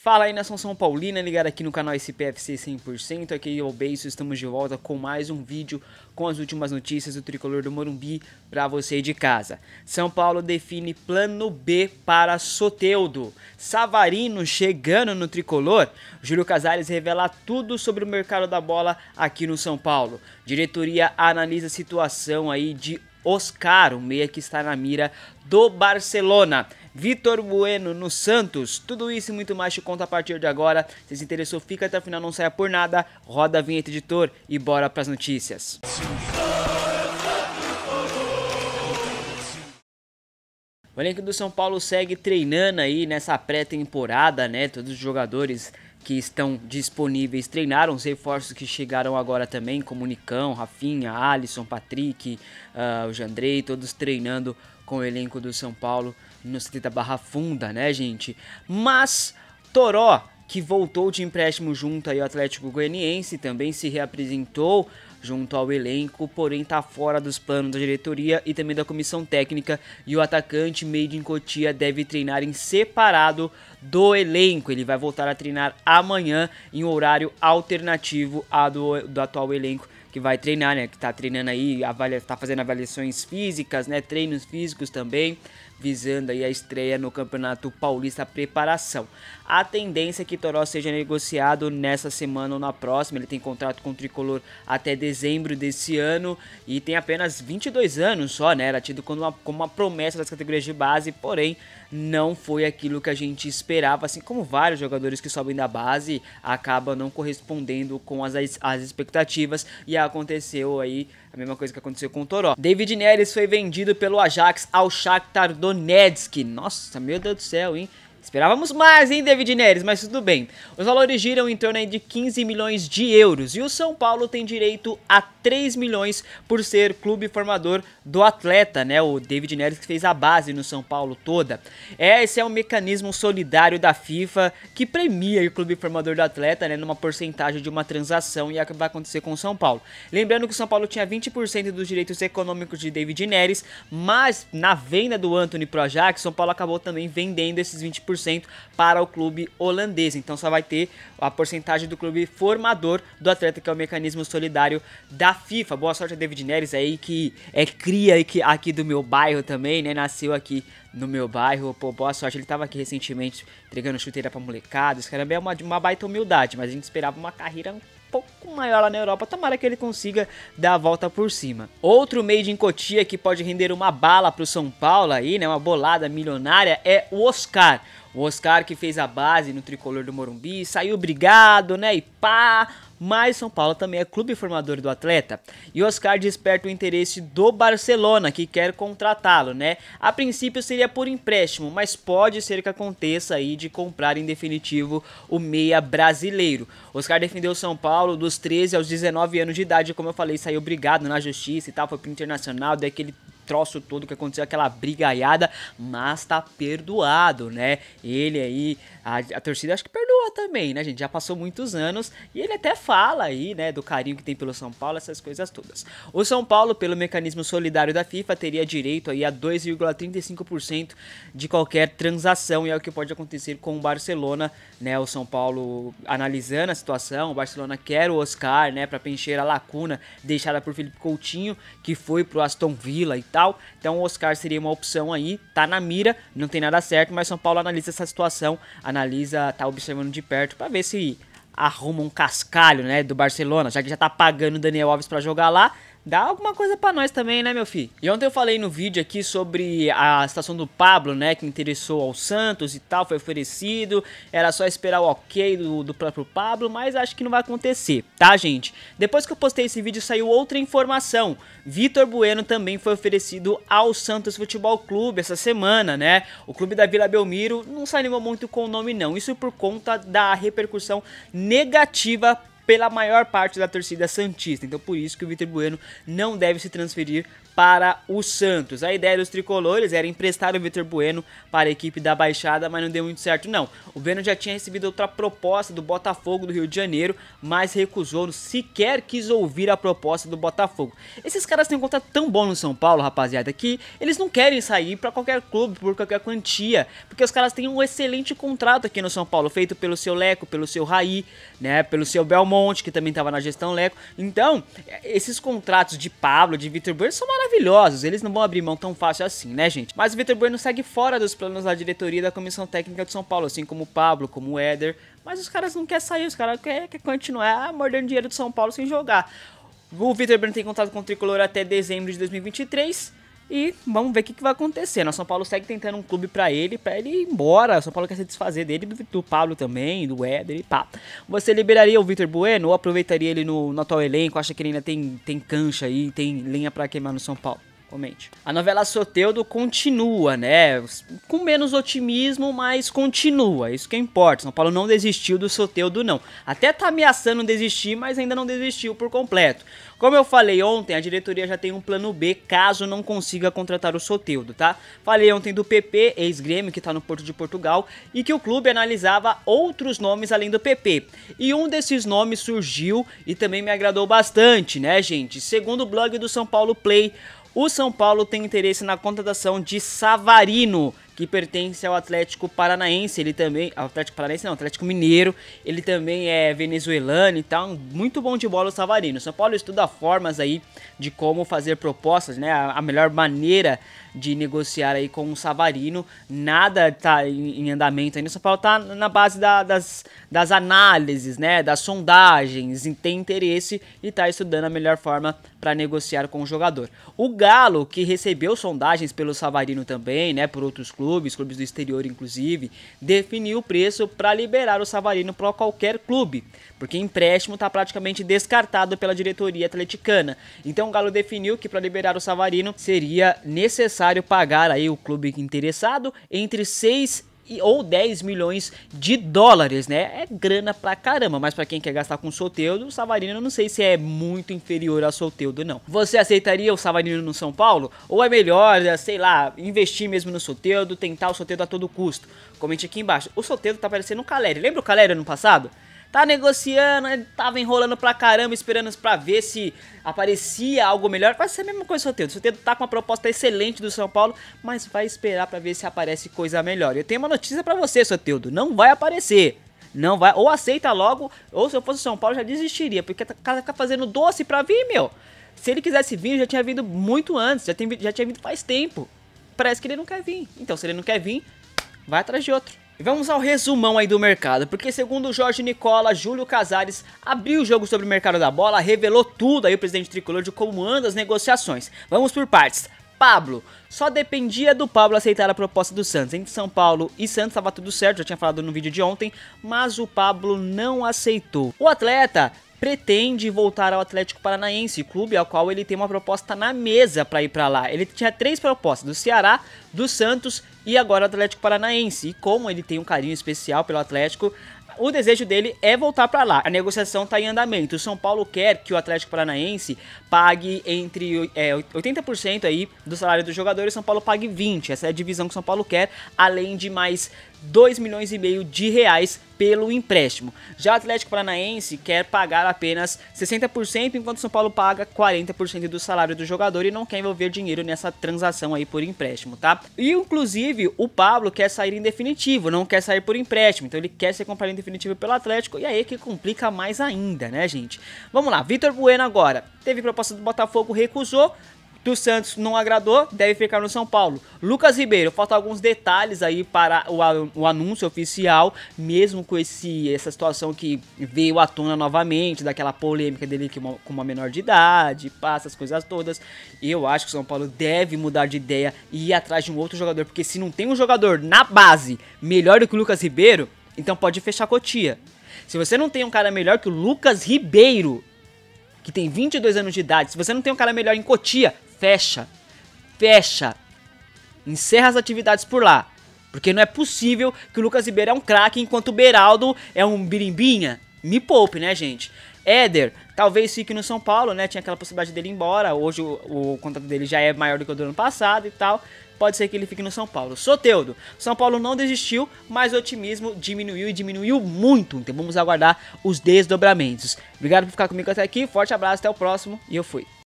Fala aí nação São Paulina, ligado aqui no canal SPFC 100%, aqui é o Beijo, estamos de volta com mais um vídeo com as últimas notícias do Tricolor do Morumbi para você de casa. São Paulo define plano B para Soteudo, Savarino chegando no Tricolor, Júlio Casares revela tudo sobre o mercado da bola aqui no São Paulo. Diretoria analisa a situação aí de Oscar, o meia que está na mira do Barcelona. Vitor Bueno no Santos. Tudo isso e muito mais te conta a partir de agora. Se se interessou, fica até o final, não saia por nada. Roda a vinheta, editor, e bora pras notícias. O elenco do São Paulo segue treinando aí nessa pré-temporada, né? Todos os jogadores que estão disponíveis treinaram, os reforços que chegaram agora também, como Nicão, Rafinha, Alisson, Patrick, uh, o Jandrei, todos treinando com o elenco do São Paulo no 70 barra funda, né, gente? Mas Toró, que voltou de empréstimo junto ao Atlético Goianiense, também se reapresentou junto ao elenco, porém está fora dos planos da diretoria e também da comissão técnica. E o atacante Made in Cotia deve treinar em separado do elenco. Ele vai voltar a treinar amanhã em horário alternativo ao do, do atual elenco que vai treinar, né? Que tá treinando aí, avalia, tá fazendo avaliações físicas, né? Treinos físicos também visando aí a estreia no Campeonato Paulista Preparação. A tendência é que Toró seja negociado nessa semana ou na próxima. Ele tem contrato com o Tricolor até dezembro desse ano e tem apenas 22 anos só, né? Era tido como uma, como uma promessa das categorias de base, porém não foi aquilo que a gente esperava, assim como vários jogadores que sobem da base acabam não correspondendo com as, as expectativas e aconteceu aí a mesma coisa que aconteceu com o Toró. David Neres foi vendido pelo Ajax ao Shakhtar do Donetsk. Nossa, meu Deus do céu, hein? Esperávamos mais, hein, David Neres, mas tudo bem. Os valores giram em torno de 15 milhões de euros e o São Paulo tem direito a 3 milhões por ser clube formador do atleta, né? O David Neres que fez a base no São Paulo toda. É, esse é um mecanismo solidário da FIFA que premia o clube formador do atleta, né, numa porcentagem de uma transação e é o que vai acontecer com o São Paulo. Lembrando que o São Paulo tinha 20% dos direitos econômicos de David Neres, mas na venda do Anthony pro Ajax, São Paulo acabou também vendendo esses 20% 100% para o clube holandês. Então só vai ter a porcentagem do clube formador do atleta, que é o mecanismo solidário da FIFA. Boa sorte a David Neres aí, que é cria aqui do meu bairro também, né? Nasceu aqui no meu bairro. Pô, boa sorte. Ele tava aqui recentemente entregando chuteira pra molecada. Esse cara é uma, uma baita humildade, mas a gente esperava uma carreira um pouco maior lá na Europa. Tomara que ele consiga dar a volta por cima. Outro meio de Cotia que pode render uma bala pro São Paulo aí, né? Uma bolada milionária é o Oscar. O Oscar que fez a base no tricolor do Morumbi, saiu brigado, né? E pá! Mas São Paulo também é clube formador do atleta. E Oscar desperta o interesse do Barcelona, que quer contratá-lo, né? A princípio seria por empréstimo, mas pode ser que aconteça aí de comprar em definitivo o meia brasileiro. Oscar defendeu São Paulo dos 13 aos 19 anos de idade, como eu falei, saiu brigado na justiça e tal, foi pro internacional, daquele troço todo que aconteceu, aquela brigaiada, mas tá perdoado, né? Ele aí, a, a torcida acho que perdoou boa também, né, gente? Já passou muitos anos e ele até fala aí, né, do carinho que tem pelo São Paulo, essas coisas todas. O São Paulo, pelo mecanismo solidário da FIFA, teria direito aí a 2,35% de qualquer transação e é o que pode acontecer com o Barcelona, né? O São Paulo analisando a situação, o Barcelona quer o Oscar, né, para preencher a lacuna deixada por Felipe Coutinho, que foi pro Aston Villa e tal. Então o Oscar seria uma opção aí, tá na mira, não tem nada certo, mas São Paulo analisa essa situação, analisa, tá observando acompanhando de perto para ver se arruma um cascalho, né, do Barcelona, já que já tá pagando o Daniel Alves para jogar lá dá alguma coisa para nós também, né, meu filho? E ontem eu falei no vídeo aqui sobre a situação do Pablo, né, que interessou ao Santos e tal, foi oferecido, era só esperar o ok do, do próprio Pablo, mas acho que não vai acontecer, tá, gente? Depois que eu postei esse vídeo, saiu outra informação. Vitor Bueno também foi oferecido ao Santos Futebol Clube essa semana, né? O clube da Vila Belmiro não se animou muito com o nome, não. Isso por conta da repercussão negativa pela maior parte da torcida Santista. Então por isso que o Vitor Bueno não deve se transferir para o Santos. A ideia dos tricolores era emprestar o Vitor Bueno para a equipe da Baixada, mas não deu muito certo não. O Bueno já tinha recebido outra proposta do Botafogo do Rio de Janeiro, mas recusou, sequer quis ouvir a proposta do Botafogo. Esses caras têm um contrato tão bom no São Paulo, rapaziada, que eles não querem sair para qualquer clube por qualquer quantia, porque os caras têm um excelente contrato aqui no São Paulo, feito pelo seu Leco, pelo seu Raí, né, pelo seu Belmonte Monte, que também estava na gestão Leco. Então, esses contratos de Pablo, de Vitor Bueno, são maravilhosos. Eles não vão abrir mão tão fácil assim, né, gente? Mas o Vitor Bueno segue fora dos planos da diretoria da Comissão Técnica de São Paulo, assim como o Pablo, como o Éder. Mas os caras não querem sair, os caras querem, querem continuar mordendo dinheiro de São Paulo sem jogar. O Vitor Bueno tem contrato com o Tricolor até dezembro de 2023 e vamos ver o que, que vai acontecer. Né? O São Paulo segue tentando um clube para ele, para ele ir embora. O São Paulo quer se desfazer dele, do Pablo também, do Éder e pá. Você liberaria o Vitor Bueno ou aproveitaria ele no, no atual elenco? Acha que ele ainda tem, tem cancha aí, tem lenha para queimar no São Paulo? comente. A novela Soteudo continua, né? Com menos otimismo, mas continua. Isso que importa. São Paulo não desistiu do Soteudo, não. Até tá ameaçando desistir, mas ainda não desistiu por completo. Como eu falei ontem, a diretoria já tem um plano B caso não consiga contratar o Soteudo, tá? Falei ontem do PP, ex-grêmio, que tá no Porto de Portugal, e que o clube analisava outros nomes além do PP. E um desses nomes surgiu e também me agradou bastante, né, gente? Segundo o blog do São Paulo Play, o São Paulo tem interesse na contratação de Savarino, que pertence ao Atlético Paranaense, ele também, Atlético Paranaense não, Atlético Mineiro, ele também é venezuelano e tal, muito bom de bola o Savarino. São Paulo estuda formas aí de como fazer propostas, né, a, melhor maneira de negociar aí com o Savarino, nada tá em, andamento ainda, o São Paulo tá na base da, das, das análises, né, das sondagens, tem interesse e tá estudando a melhor forma para negociar com o jogador. O Galo, que recebeu sondagens pelo Savarino também, né, por outros clubes, clubes, clubes do exterior inclusive, definiu o preço para liberar o Savarino para qualquer clube, porque empréstimo está praticamente descartado pela diretoria atleticana. Então o Galo definiu que para liberar o Savarino seria necessário pagar aí o clube interessado entre 6 ou 10 milhões de dólares, né? É grana pra caramba, mas para quem quer gastar com Soteudo, o Savarino eu não sei se é muito inferior a Soteudo, não. Você aceitaria o Savarino no São Paulo? Ou é melhor, eh, sei lá, investir mesmo no Soteudo, tentar o Soteudo a todo custo? Comente aqui embaixo. O Soteudo tá parecendo o Caleri. Lembra o Caleri ano passado? tá negociando, né? tava enrolando pra caramba, esperando pra ver se aparecia algo melhor. Vai ser a mesma coisa do Soteldo. Soteldo tá com uma proposta excelente do São Paulo, mas vai esperar pra ver se aparece coisa melhor. Eu tenho uma notícia pra você, Soteldo. Não vai aparecer. Não vai, ou aceita logo, ou se eu fosse o São Paulo já desistiria, porque o tá, cara tá, tá fazendo doce pra vir, meu. Se ele quisesse vir, já tinha vindo muito antes, já, tem, já tinha vindo faz tempo. Parece que ele não quer vir. Então, se ele não quer vir, vai atrás de outro. E vamos ao resumão aí do mercado, porque segundo Jorge Nicola, Júlio Casares abriu o jogo sobre o mercado da bola, revelou tudo aí o presidente tricolor de como andam as negociações. Vamos por partes. Pablo. Só dependia do Pablo aceitar a proposta do Santos. Entre São Paulo e Santos estava tudo certo, já tinha falado no vídeo de ontem, mas o Pablo não aceitou. O atleta pretende voltar ao Atlético Paranaense, clube ao qual ele tem uma proposta na mesa para ir para lá. Ele tinha três propostas: do Ceará, do Santos e agora o Atlético Paranaense. E como ele tem um carinho especial pelo Atlético, o desejo dele é voltar para lá. A negociação está em andamento. O São Paulo quer que o Atlético Paranaense pague entre é, 80% aí do salário do jogador e o São Paulo pague 20%. Essa é a divisão que o São Paulo quer, além de mais 2 milhões e meio de reais pelo empréstimo. Já o Atlético Paranaense quer pagar apenas 60%, enquanto São Paulo paga 40% do salário do jogador e não quer envolver dinheiro nessa transação aí por empréstimo, tá? E inclusive o Pablo quer sair em definitivo, não quer sair por empréstimo, então ele quer ser comprado em definitivo pelo Atlético e aí é que complica mais ainda, né, gente? Vamos lá, Vitor Bueno agora. Teve proposta do Botafogo, recusou. O Santos não agradou, deve ficar no São Paulo. Lucas Ribeiro, faltam alguns detalhes aí para o, anúncio oficial, mesmo com esse, essa situação que veio à tona novamente, daquela polêmica dele uma, com uma menor de idade, passa as coisas todas. Eu acho que o São Paulo deve mudar de ideia e ir atrás de um outro jogador, porque se não tem um jogador na base melhor do que o Lucas Ribeiro, então pode fechar a cotia. Se você não tem um cara melhor que o Lucas Ribeiro, que tem 22 anos de idade, se você não tem um cara melhor em Cotia, fecha, fecha, encerra as atividades por lá. Porque não é possível que o Lucas Ribeiro é um craque enquanto o Beraldo é um birimbinha. Me poupe, né, gente? Éder, talvez fique no São Paulo, né? Tinha aquela possibilidade dele ir embora. Hoje o, o contrato dele já é maior do que o do ano passado e tal. Pode ser que ele fique no São Paulo. Soteudo, São Paulo não desistiu, mas o otimismo diminuiu e diminuiu muito. Então vamos aguardar os desdobramentos. Obrigado por ficar comigo até aqui. Forte abraço, até o próximo e eu fui.